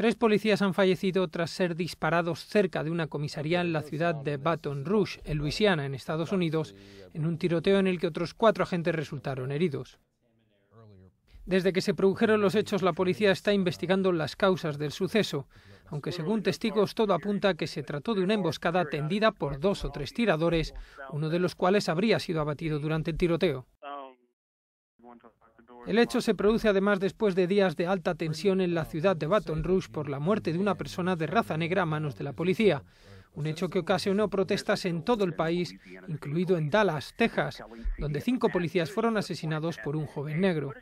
Tres policías han fallecido tras ser disparados cerca de una comisaría en la ciudad de Baton Rouge, en Luisiana, en Estados Unidos, en un tiroteo en el que otros cuatro agentes resultaron heridos. Desde que se produjeron los hechos, la policía está investigando las causas del suceso, aunque según testigos todo apunta a que se trató de una emboscada tendida por dos o tres tiradores, uno de los cuales habría sido abatido durante el tiroteo. El hecho se produce además después de días de alta tensión en la ciudad de Baton Rouge por la muerte de una persona de raza negra a manos de la policía. Un hecho que ocasionó protestas en todo el país, incluido en Dallas, Texas, donde cinco policías fueron asesinados por un joven negro.